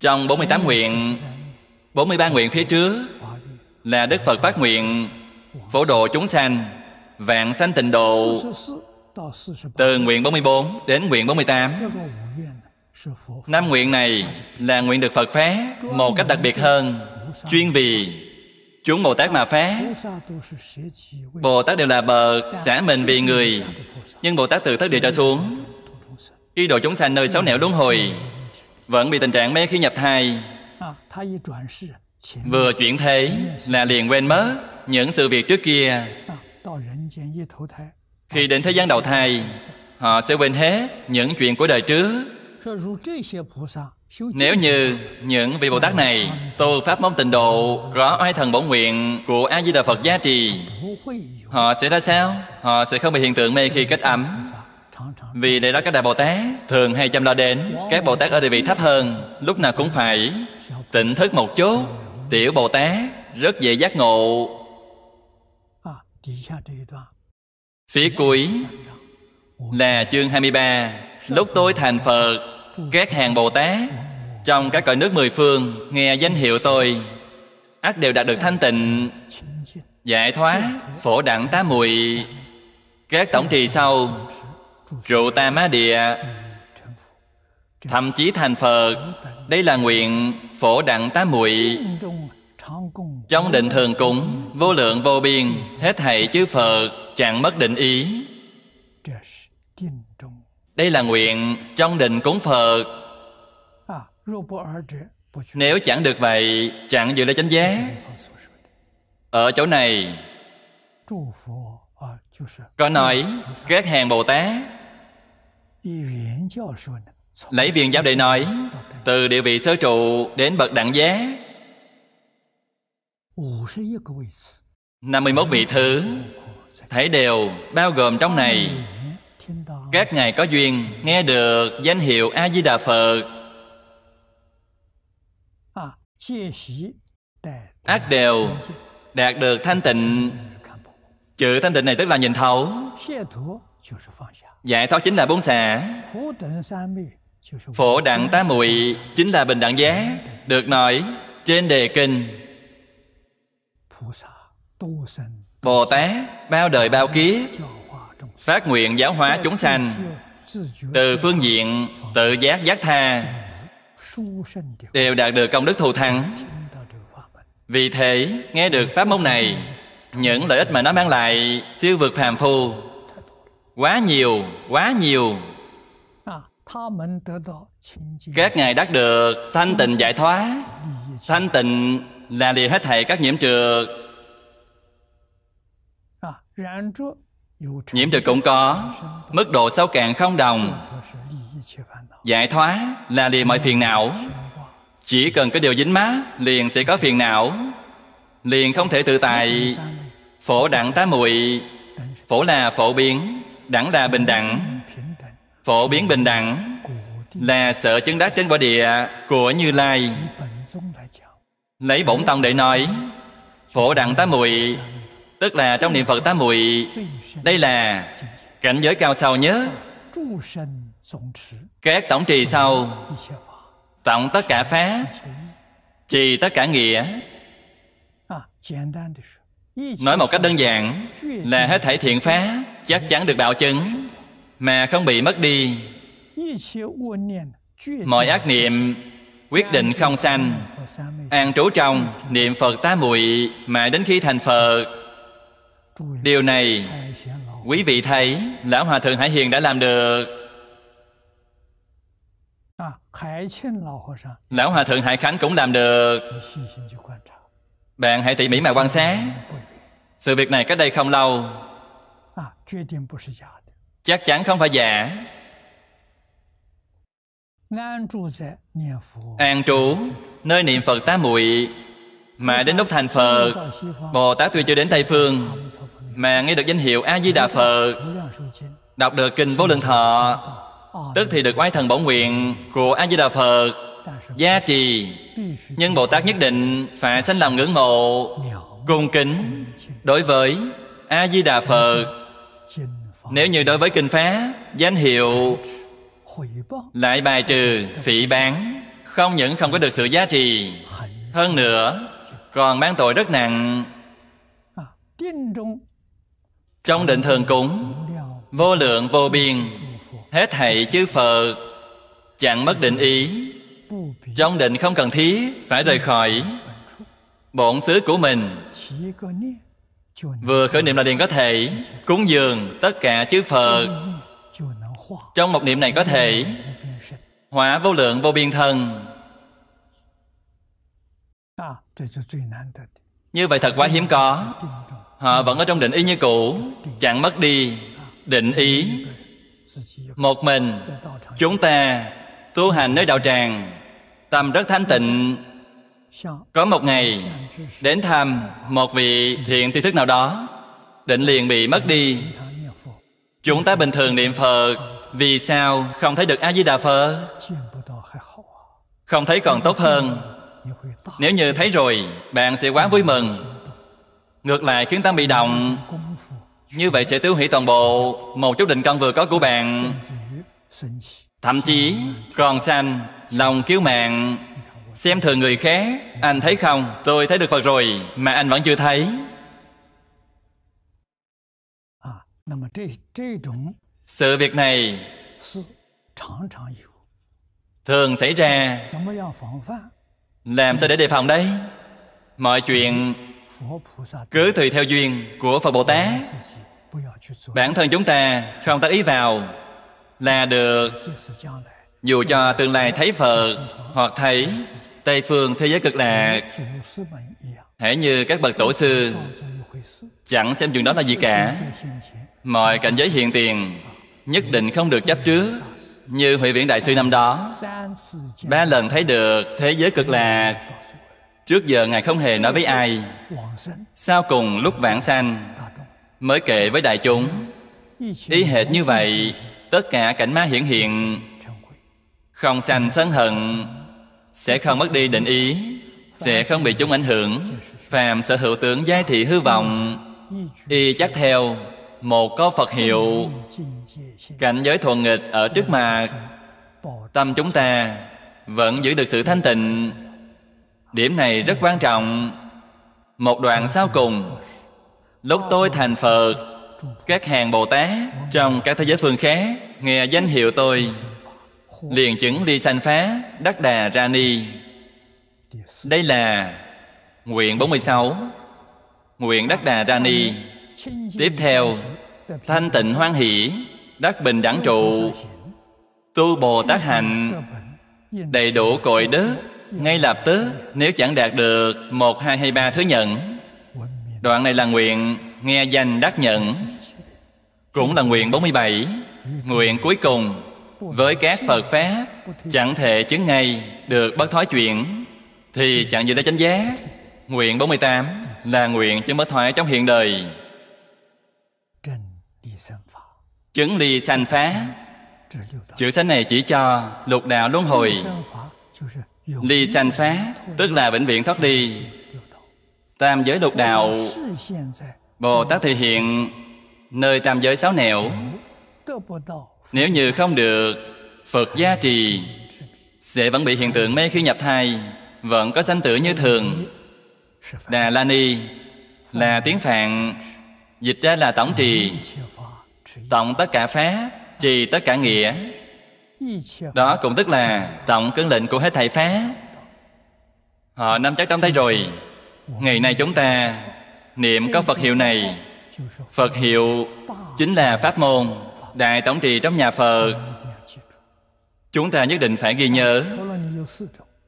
Trong 48 nguyện 43 nguyện phía trước Là Đức Phật phát nguyện Phổ độ chúng sanh Vạn sanh tịnh độ Từ nguyện 44 đến nguyện 48 Nam nguyện này là nguyện được Phật phá một cách đặc biệt hơn Chuyên vì chúng Bồ Tát mà phá Bồ Tát đều là bậc xả mình vì người Nhưng Bồ Tát từ thất địa trở xuống Khi độ chúng sanh nơi sáu nẻo luân hồi Vẫn bị tình trạng mê khi nhập thai Vừa chuyển thế là liền quên mất những sự việc trước kia Khi đến thế gian đầu thai Họ sẽ quên hết những chuyện của đời trước nếu như những vị Bồ Tát này tu Pháp môn tịnh độ có oai thần bổn nguyện của A-di-đà Phật gia trì Họ sẽ ra sao? Họ sẽ không bị hiện tượng mê khi kết ẩm Vì đây đó các Đại Bồ Tát thường hay chăm lo đến Các Bồ Tát ở địa vị thấp hơn lúc nào cũng phải tỉnh thức một chút Tiểu Bồ Tát rất dễ giác ngộ à, Phía cuối là chương 23 Lúc tôi thành Phật Các hàng Bồ Tát Trong các cõi nước mười phương Nghe danh hiệu tôi ác đều đạt được thanh tịnh Giải thoát Phổ đẳng tá mùi Các tổng trì sau Rượu ta má địa Thậm chí thành Phật Đây là nguyện phổ đẳng tá mùi Trong định thường cúng Vô lượng vô biên Hết thảy chứ Phật Chẳng mất định ý đây là nguyện trong định cúng phật à, nếu chẳng được vậy chẳng giữ lấy chánh giá ở chỗ này có nói các hàng bồ tát lấy viện giáo để nói từ địa vị sơ trụ đến bậc đẳng giá 51 vị thứ Thấy đều bao gồm trong này các ngài có duyên nghe được danh hiệu a di à, đà phật ác đều đạt được thanh tịnh chữ thanh tịnh này tức là nhìn thấu giải thoát chính là bốn xả phổ đẳng tá muội chính là bình đẳng giá được nói trên đề kinh bồ tát bao đời bao kiếp phát nguyện giáo hóa chúng sanh từ phương diện tự giác giác tha đều đạt được công đức thù thắng vì thế nghe được pháp môn này những lợi ích mà nó mang lại siêu vượt phàm phu quá nhiều quá nhiều các ngài đắc được thanh tịnh giải thoát thanh tịnh là lìa hết thảy các nhiễm trượt nhiễm thực cũng có mức độ sâu cạn không đồng giải thoát là liền mọi phiền não chỉ cần có điều dính má liền sẽ có phiền não liền không thể tự tại phổ đẳng tá muội phổ là phổ biến đẳng là bình đẳng phổ biến bình đẳng là sợ chứng đắc trên quả địa của như lai lấy bổn tông để nói phổ đẳng tá muội Tức là trong niệm Phật tám muội Đây là cảnh giới cao sau nhớ Các tổng trì sau Tổng tất cả phá Trì tất cả nghĩa Nói một cách đơn giản Là hết thể thiện phá Chắc chắn được đạo chứng Mà không bị mất đi Mọi ác niệm quyết định không sanh an trú trong niệm phật tá muội mà đến khi thành phật điều này quý vị thấy lão hòa thượng hải hiền đã làm được lão hòa thượng hải khánh cũng làm được bạn hãy tỉ mỉ mà quan sát sự việc này cách đây không lâu chắc chắn không phải giả an trú nơi niệm phật tá muội mà đến lúc thành phật bồ tát tuy chưa đến tây phương mà nghe được danh hiệu a di đà phật đọc được kinh vô lượng thọ tức thì được oai thần bổ nguyện của a di đà phật gia trì nhưng bồ tát nhất định phải sinh lòng ngưỡng mộ cung kính đối với a di đà phật nếu như đối với kinh phá danh hiệu lại bài trừ phỉ bán không những không có được sự giá trị hơn nữa còn mang tội rất nặng à, trong định thường cúng vô lượng vô biên hết thảy chư phật chẳng mất định ý trong định không cần thiết phải rời khỏi bổn xứ của mình vừa khởi niệm là liền có thể cúng dường tất cả chư phật trong một niệm này có thể hóa vô lượng vô biên thần như vậy thật quá hiếm có họ vẫn ở trong định ý như cũ chẳng mất đi à, định ý một mình chúng ta tu hành nơi đạo tràng tâm rất thanh tịnh có một ngày đến thăm một vị thiện tri thức nào đó định liền bị mất đi chúng ta bình thường niệm phật vì sao không thấy được a di đà phật không thấy còn tốt hơn nếu như thấy rồi bạn sẽ quá vui mừng ngược lại khiến tâm bị động như vậy sẽ tiêu hủy toàn bộ một chút định căn vừa có của bạn thậm chí còn sanh lòng cứu mạng xem thường người khác anh thấy không tôi thấy được phật rồi mà anh vẫn chưa thấy sự việc này thường xảy ra làm sao để đề phòng đấy. Mọi chuyện Cứ tùy theo duyên của Phật Bồ Tát Bản thân chúng ta Không tác ý vào Là được Dù cho tương lai thấy Phật Hoặc thấy Tây phương thế giới cực lạc Hãy như các bậc tổ sư Chẳng xem chuyện đó là gì cả Mọi cảnh giới hiện tiền vâng. Nhất định không được chấp trước vâng như hội viện đại sư năm đó ba lần thấy được thế giới cực lạc trước giờ ngài không hề nói với ai sau cùng lúc vãng sanh mới kể với đại chúng ý hệt như vậy tất cả cảnh ma hiện hiện không sanh sân hận sẽ không mất đi định ý sẽ không bị chúng ảnh hưởng phàm sở hữu tưởng giai thị hư vọng y chắc theo một có phật hiệu cảnh giới thuần nghịch ở trước mặt tâm chúng ta vẫn giữ được sự thanh tịnh điểm này rất quan trọng một đoạn sau cùng lúc tôi thành phật các hàng bồ tát trong các thế giới phương khác nghe danh hiệu tôi liền chứng ly sanh phá đắc đà ra ni đây là nguyện 46 nguyện đắc đà ra ni tiếp theo thanh tịnh hoan hỷ đắc bình đẳng trụ tu bồ tát hạnh đầy đủ cội đức ngay lập tức nếu chẳng đạt được một hai hay ba thứ nhận đoạn này là nguyện nghe danh đắc nhận cũng là nguyện 47 nguyện cuối cùng với các phật pháp chẳng thể chứng ngay được bất thói chuyển thì chẳng gì tới chánh giá nguyện 48 là nguyện chứng bất thoại trong hiện đời Chứng ly sanh phá Chữ sanh này chỉ cho lục đạo luân hồi Ly sanh phá Tức là bệnh viện thoát ly Tam giới lục đạo Bồ Tát thể hiện Nơi tam giới sáu nẻo Nếu như không được Phật gia trì Sẽ vẫn bị hiện tượng mê khi nhập thai Vẫn có sanh tử như thường Đà La Ni Là tiếng Phạn dịch ra là tổng trì tổng tất cả pháp trì tất cả nghĩa đó cũng tức là tổng cương lệnh của hết thảy pháp họ nắm chắc trong tay rồi ngày nay chúng ta niệm có phật hiệu này phật hiệu chính là pháp môn đại tổng trì trong nhà phật chúng ta nhất định phải ghi nhớ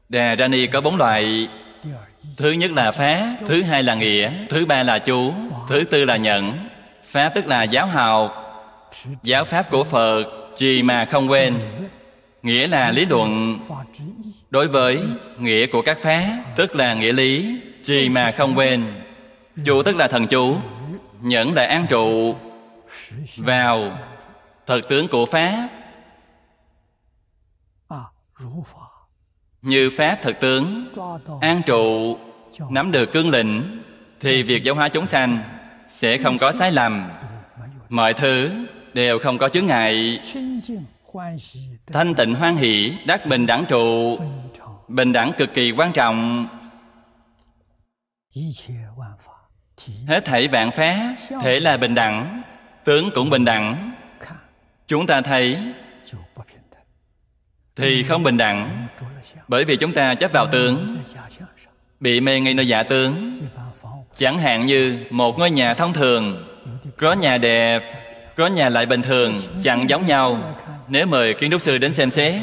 đà ra ni có bốn loại thứ nhất là phá thứ hai là nghĩa thứ ba là chú thứ tư là nhận phá tức là giáo học giáo pháp của phật trì mà không quên nghĩa là lý luận đối với nghĩa của các phá tức là nghĩa lý trì mà không quên chú tức là thần chú nhẫn là an trụ vào thật tướng của pháp như pháp thật tướng an trụ nắm được cương lĩnh thì việc giáo hóa chúng sanh sẽ không có sai lầm mọi thứ đều không có chướng ngại thanh tịnh hoan hỷ đắc bình đẳng trụ bình đẳng cực kỳ quan trọng hết thảy vạn phá thể là bình đẳng tướng cũng bình đẳng chúng ta thấy thì không bình đẳng bởi vì chúng ta chấp vào tướng bị mê ngay nơi giả dạ tướng chẳng hạn như một ngôi nhà thông thường có nhà đẹp có nhà lại bình thường chẳng giống nhau nếu mời kiến trúc sư đến xem xét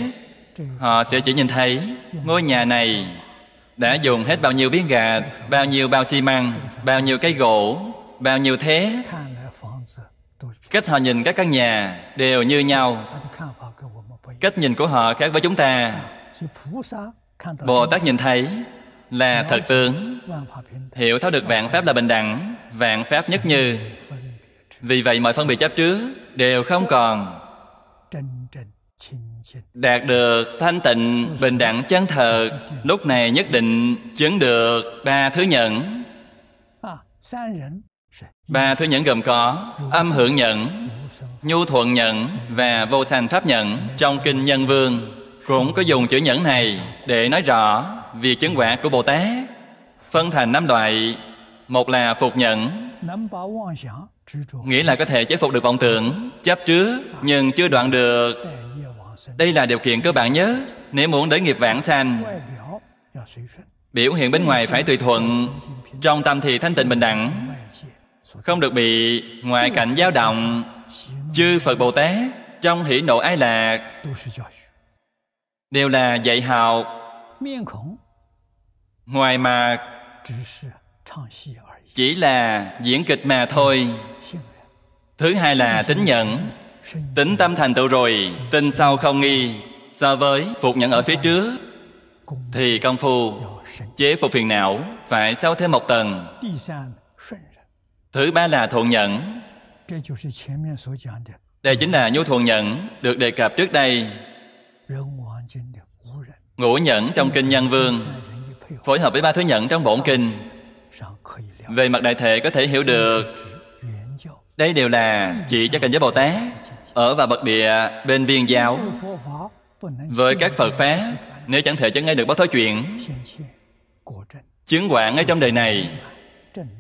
họ sẽ chỉ nhìn thấy ngôi nhà này đã dùng hết bao nhiêu viên gạch bao nhiêu bao xi măng bao nhiêu cây gỗ bao nhiêu thế cách họ nhìn các căn nhà đều như nhau cách nhìn của họ khác với chúng ta bồ tát nhìn thấy là thật tướng hiểu thấu được vạn pháp là bình đẳng vạn pháp nhất như vì vậy mọi phân biệt chấp trước đều không còn đạt được thanh tịnh bình đẳng chân thật lúc này nhất định chứng được ba thứ nhận. Ba thứ nhẫn gồm có âm hưởng nhẫn, nhu thuận nhẫn và vô sanh pháp nhẫn. Trong kinh Nhân Vương cũng có dùng chữ nhẫn này để nói rõ việc chứng quả của Bồ Tát phân thành năm loại. Một là phục nhẫn, nghĩa là có thể chế phục được vọng tưởng, chấp trước nhưng chưa đoạn được. Đây là điều kiện cơ bản nhất nếu muốn để nghiệp vãng sanh. Biểu hiện bên ngoài phải tùy thuận, trong tâm thì thanh tịnh bình đẳng, không được bị ngoại cảnh dao động chư phật bồ tát trong hỷ nộ ai lạc đều là dạy học ngoài mà chỉ là diễn kịch mà thôi thứ hai là tính nhận, tính tâm thành tựu rồi tin sau không nghi so với phục nhận ở phía trước thì công phu chế phục phiền não phải sau thêm một tầng Thứ ba là thuận nhẫn. Đây chính là nhu thuận nhẫn được đề cập trước đây. Ngũ nhẫn trong Kinh Nhân Vương phối hợp với ba thứ nhẫn trong bổn kinh về mặt đại thể có thể hiểu được đây đều là chỉ cho cảnh giới bồ tát ở và bậc địa bên viên giáo với các phật pháp nếu chẳng thể chẳng ngay được báo thói chuyện chứng quả ngay trong đời này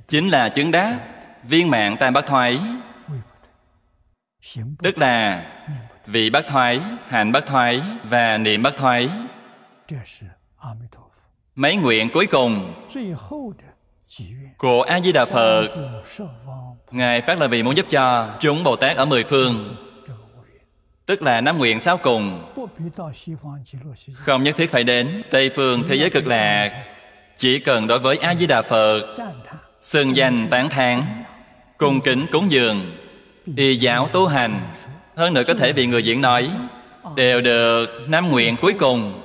chính là chứng đáp viên mạng tam bác thoái tức là vị bác thoái hạnh bác thoái và niệm bác thoái mấy nguyện cuối cùng của a di đà phật ngài phát lời vì muốn giúp cho chúng bồ tát ở mười phương tức là năm nguyện sáu cùng không nhất thiết phải đến tây phương thế giới cực lạc chỉ cần đối với a di đà phật Sơn danh tán thán Cung kính cúng dường Y giáo tu hành Hơn nữa có thể bị người diễn nói Đều được nam nguyện cuối cùng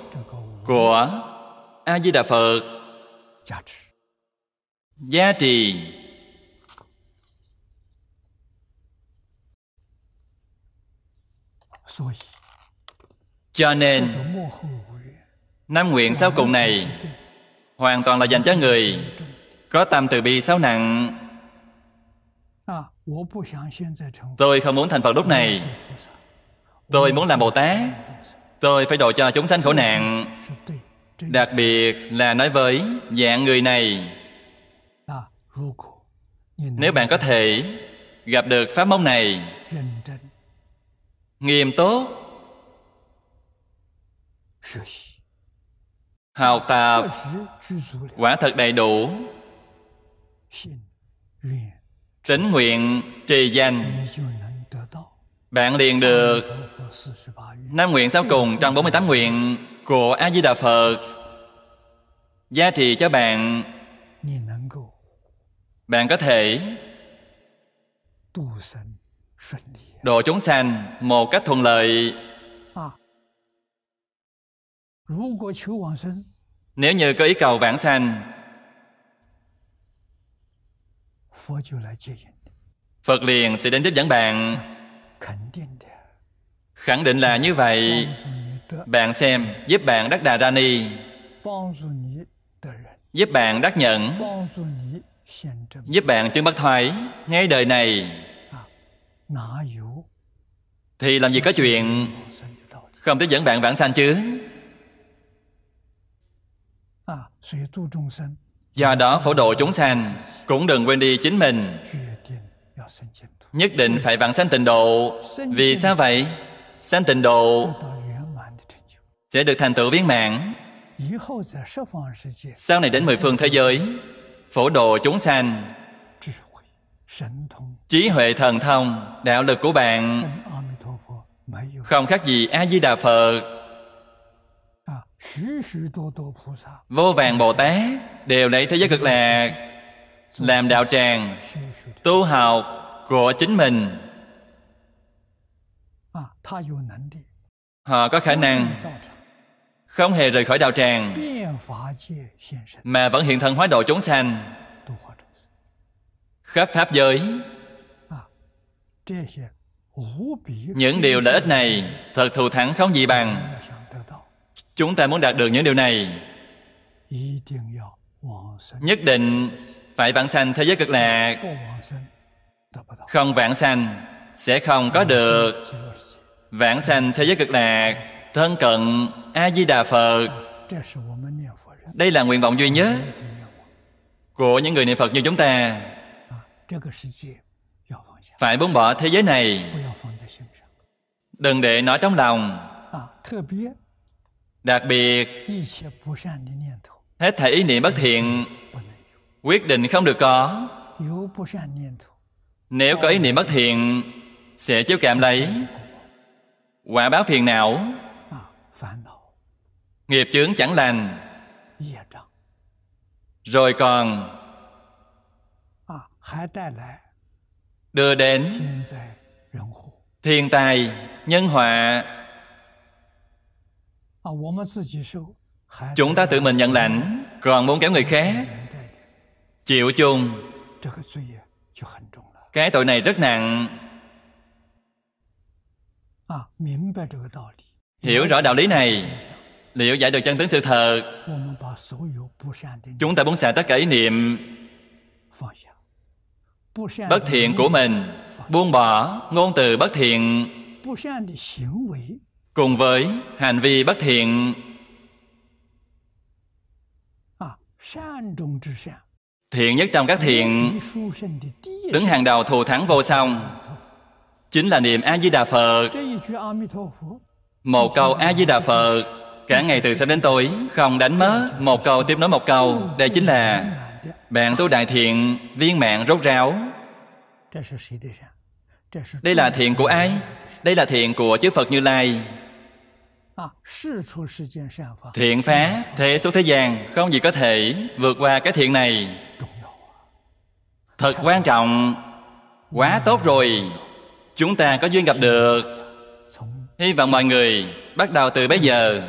Của A-di-đà Phật Giá trị Cho nên nam nguyện sau cùng này Hoàn toàn là dành cho người có tâm từ bi sâu nặng Tôi không muốn thành Phật lúc này Tôi muốn làm Bồ Tát Tôi phải độ cho chúng sanh khổ nạn Đặc biệt là nói với dạng người này Nếu bạn có thể gặp được Pháp môn này Nghiêm túc Học tập Quả thật đầy đủ tính nguyện trì danh bạn liền được năm nguyện sau cùng trong 48 nguyện của a di đà phật giá trị cho bạn bạn có thể độ chúng sanh một cách thuận lợi nếu như có ý cầu vãng sanh Phật liền sẽ đến giúp dẫn bạn Khẳng định là như vậy Bạn xem giúp bạn đắc đà ra ni Giúp bạn đắc nhận Giúp bạn chứng bất thoái Ngay đời này à, Thì làm gì có chuyện Không tiếp dẫn bạn vãng sanh chứ à, Do đó phổ độ chúng sanh cũng đừng quên đi chính mình nhất định phải vãng sanh tịnh độ vì sao vậy sanh tịnh độ sẽ được thành tựu viên mạng sau này đến mười phương thế giới phổ độ chúng sanh trí huệ thần thông đạo lực của bạn không khác gì a di đà phật vô vàng bồ tát đều lấy thế giới cực lạc làm đạo tràng tu học của chính mình họ có khả năng không hề rời khỏi đạo tràng mà vẫn hiện thân hóa độ chúng sanh khắp pháp giới những điều lợi ích này thật thù thắng không gì bằng chúng ta muốn đạt được những điều này nhất định phải vãng sanh thế giới cực lạc không vãng sanh sẽ không có được vãng sanh thế giới cực lạc thân cận a di đà phật đây là nguyện vọng duy nhất của những người niệm phật như chúng ta phải buông bỏ thế giới này đừng để nó trong lòng đặc biệt hết thảy ý niệm bất thiện quyết định không được có nếu có ý niệm bất thiện sẽ chiếu cảm lấy quả báo phiền não nghiệp chướng chẳng lành rồi còn đưa đến thiên tai nhân họa chúng ta tự mình nhận lạnh, còn muốn kéo người khác chịu chung cái tội này rất nặng hiểu rõ đạo lý này liệu giải được chân tướng sự thật chúng ta muốn xả tất cả ý niệm bất thiện của mình buông bỏ ngôn từ bất thiện cùng với hành vi bất thiện thiện nhất trong các thiện đứng hàng đầu thù thắng vô song chính là niệm a di đà phật một câu a di đà phật cả ngày từ sớm đến tối không đánh mớ một câu tiếp nối một câu đây chính là bạn tu đại thiện viên mạng rốt ráo đây là thiện của ai đây là thiện của chư phật như lai thiện phá thế số thế gian không gì có thể vượt qua cái thiện này thật quan trọng quá tốt rồi chúng ta có duyên gặp được hy vọng mọi người bắt đầu từ bây giờ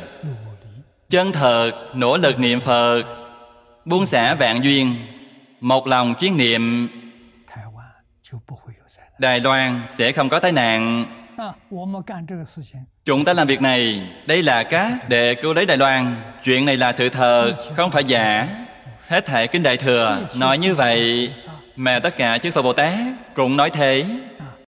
chân thật nỗ lực niệm phật buông xả vạn duyên một lòng chuyên niệm đài loan sẽ không có tai nạn chúng ta làm việc này đây là cát để cứu lấy đài loan chuyện này là sự thật không phải giả hết thể kinh đại thừa nói như vậy mà tất cả chư Phật Bồ Tát cũng nói thế